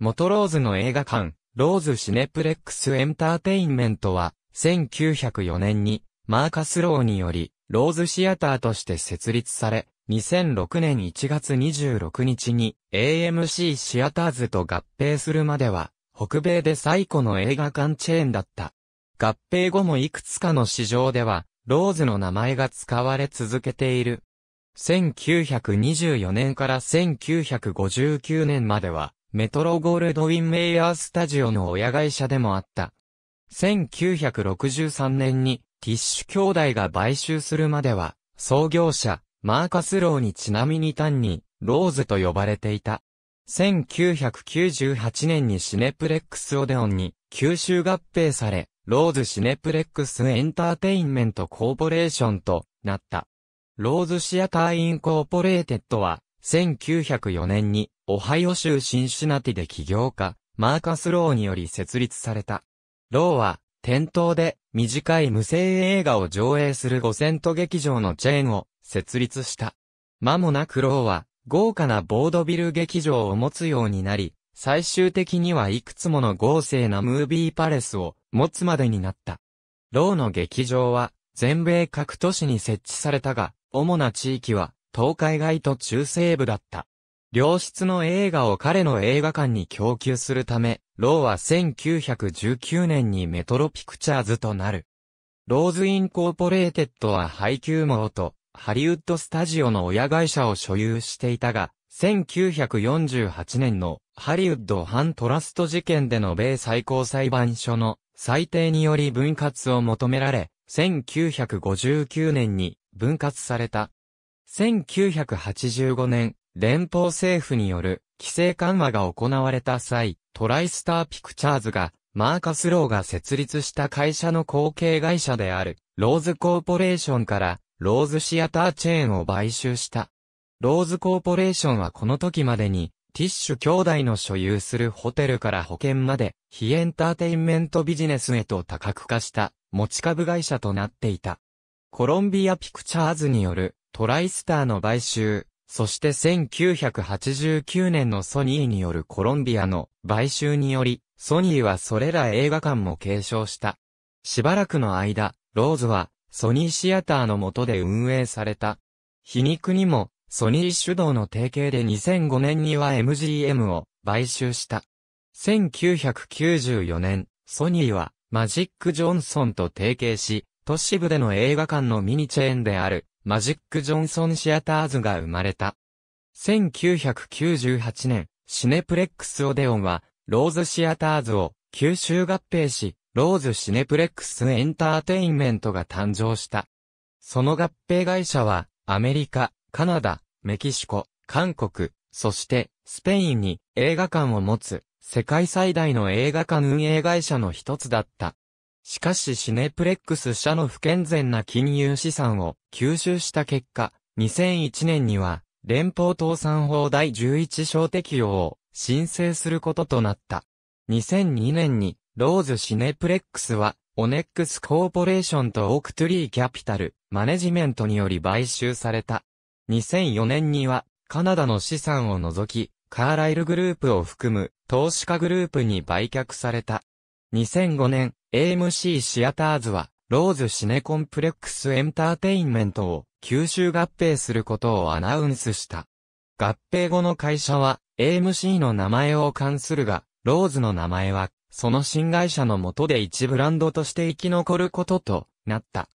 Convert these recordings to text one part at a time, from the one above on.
元ローズの映画館、ローズシネプレックスエンターテインメントは、1904年に、マーカス・ローにより、ローズシアターとして設立され、2006年1月26日に AMC シアターズと合併するまでは、北米で最古の映画館チェーンだった。合併後もいくつかの市場では、ローズの名前が使われ続けている。1924年から1959年までは、メトロゴールドウィンメイヤースタジオの親会社でもあった。1963年にティッシュ兄弟が買収するまでは、創業者、マーカスローにちなみに単に、ローズと呼ばれていた。1998年にシネプレックスオデオンに吸収合併され、ローズシネプレックスエンターテインメントコーポレーションとなった。ローズシアターインコーポレーテッドは、1904年にオハイオ州シンシナティで起業家、マーカス・ローにより設立された。ローは、店頭で短い無声映画を上映する五千と劇場のチェーンを設立した。間もなくローは豪華なボードビル劇場を持つようになり、最終的にはいくつもの豪勢なムービーパレスを持つまでになった。ローの劇場は全米各都市に設置されたが、主な地域は東海外と中西部だった。良質の映画を彼の映画館に供給するため、ローは1919年にメトロピクチャーズとなる。ローズインコーポレーテッドは配給網とハリウッドスタジオの親会社を所有していたが、1948年のハリウッド反トラスト事件での米最高裁判所の裁定により分割を求められ、1959年に分割された。1985年、連邦政府による規制緩和が行われた際、トライスターピクチャーズが、マーカスローが設立した会社の後継会社である、ローズコーポレーションから、ローズシアターチェーンを買収した。ローズコーポレーションはこの時までに、ティッシュ兄弟の所有するホテルから保険まで、非エンターテインメントビジネスへと多角化した、持ち株会社となっていた。コロンビアピクチャーズによる、トライスターの買収、そして1989年のソニーによるコロンビアの買収により、ソニーはそれら映画館も継承した。しばらくの間、ローズはソニーシアターの下で運営された。皮肉にも、ソニー主導の提携で2005年には MGM を買収した。1994年、ソニーはマジック・ジョンソンと提携し、都市部での映画館のミニチェーンであるマジック・ジョンソン・シアターズが生まれた。1998年、シネプレックス・オデオンは、ローズ・シアターズを九州合併し、ローズ・シネプレックス・エンターテインメントが誕生した。その合併会社は、アメリカ、カナダ、メキシコ、韓国、そして、スペインに映画館を持つ、世界最大の映画館運営会社の一つだった。しかしシネプレックス社の不健全な金融資産を吸収した結果、2001年には連邦倒産法第11章適用を申請することとなった。2002年にローズシネプレックスはオネックスコーポレーションとオークトゥリーキャピタルマネジメントにより買収された。2004年にはカナダの資産を除きカーライルグループを含む投資家グループに売却された。2005年、AMC シアターズは、ローズシネコンプレックスエンターテインメントを吸収合併することをアナウンスした。合併後の会社は AMC の名前を冠するが、ローズの名前はその新会社の下で一ブランドとして生き残ることとなった。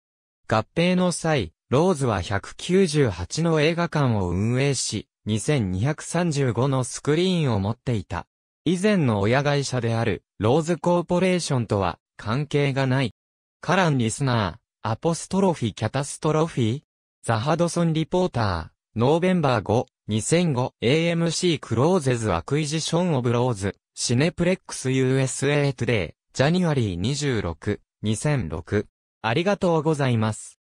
合併の際、ローズは198の映画館を運営し、2235のスクリーンを持っていた。以前の親会社である、ローズコーポレーションとは、関係がない。カランリスナー、アポストロフィキャタストロフィザハドソンリポーター、ノーベンバー5、2005 AMC クローゼズアクイジションオブローズ、シネプレックス USA トゥデイ、ジャニュアリー26、2006。ありがとうございます。